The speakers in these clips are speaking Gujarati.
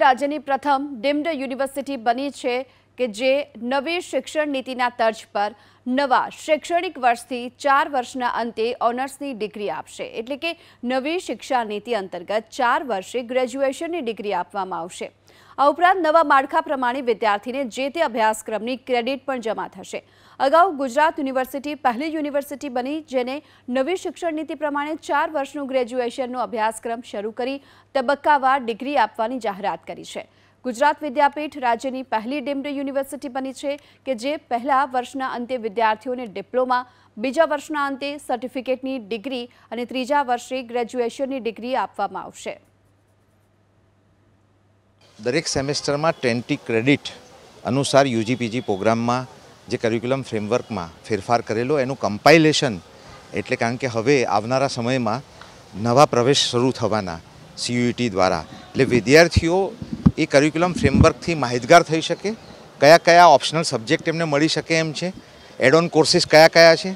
રાજ્યની પ્રથમ ડીમ્ડ યુનિવર્સિટી બની છે કે જે નવી શિક્ષણ નીતિના તર્જ પર નવા શૈક્ષણિક વર્ષથી 4 વર્ષના અંતે ઓનર્સની ડિગ્રી આપશે એટલે કે નવી શિક્ષણ નીતિ અંતર્ગત 4 વર્ષે ગ્રેજ્યુએશનની ડિગ્રી આપવામાં આવશે આ ઉપરાંત નવા માડખા પ્રમાણે વિદ્યાર્થીને જે તે અભ્યાસક્રમની ક્રેડિટ પણ જમા થશે અગાઉ ગુજરાત યુનિવર્સિટી પહેલી યુનિવર્સિટી બની જેને નવી શિક્ષણ નીતિ પ્રમાણે 4 વર્ષનો ગ્રેજ્યુએશનનો અભ્યાસક્રમ શરૂ કરી તબક્કાવાર ડિગ્રી આપવાની જાહેરાત કરી છે ગુજરાત વિદ્યાપીઠ રાજ્યની પહેલી ડીમ્ડ યુનિવર્સિટી બની છે કે જે પહેલા વર્ષના અંતે વિદ્યાર્થીઓને ડિપ્લોમા બીજા વર્ષના અંતે સર્ટિફિકેટની ડિગ્રી અને ત્રીજા વર્ષે ગ્રેજ્યુએશનની ડિગ્રી આપવામાં આવશે દરેક સેમેસ્ટરમાં ટ્વેન્ટી ક્રેડિટ અનુસાર યુજીપીજી પ્રોગ્રામમાં જે કરિક્યુલમ ફ્રેમવર્કમાં ફેરફાર કરેલો એનું કમ્પાઇલેશન એટલે કારણ કે હવે આવનારા સમયમાં નવા પ્રવેશ શરૂ થવાના સીયુઈટી દ્વારા એટલે વિદ્યાર્થીઓ એ કરિક્યુલમ ફ્રેમવર્કથી માહિતગાર થઈ શકે કયા કયા ઓપ્શનલ સબ્જેક્ટ એમને મળી શકે એમ છે એડઓન કોર્સીસ કયા કયા છે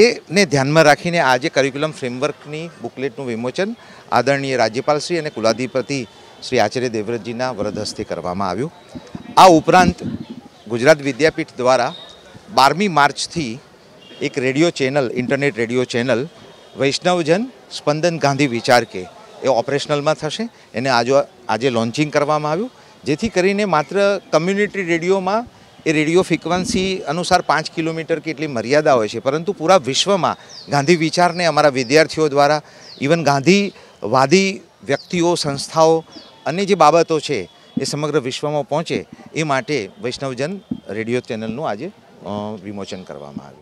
એને ધ્યાનમાં રાખીને આજે કરિક્યુલમ ફ્રેમવર્કની બુકલેટનું વિમોચન આદરણીય રાજ્યપાલશ્રી અને કુલાધિપતિ શ્રી આચાર્ય દેવવ્રતજીના વરદહસ્તે કરવામાં આવ્યું આ ઉપરાંત ગુજરાત વિદ્યાપીઠ દ્વારા બારમી માર્ચથી એક radio channel internet radio channel Vaishnavjan Spandan Gandhi વિચાર કે એ ઓપરેશનલમાં થશે એને આજો આજે લોન્ચિંગ કરવામાં આવ્યું જેથી કરીને માત્ર કમ્યુનિટી રેડિયોમાં એ રેડિયો ફ્રિકવન્સી અનુસાર પાંચ કિલોમીટર કેટલી મર્યાદા હોય છે પરંતુ પૂરા વિશ્વમાં ગાંધી વિચારને અમારા વિદ્યાર્થીઓ દ્વારા ઇવન ગાંધીવાદી વ્યક્તિઓ સંસ્થાઓ અને જે બાબતો છે એ સમગ્ર વિશ્વમાં પહોંચે એ માટે વૈષ્ણવજન રેડિયો ચેનલનું આજે વિમોચન કરવામાં આવ્યું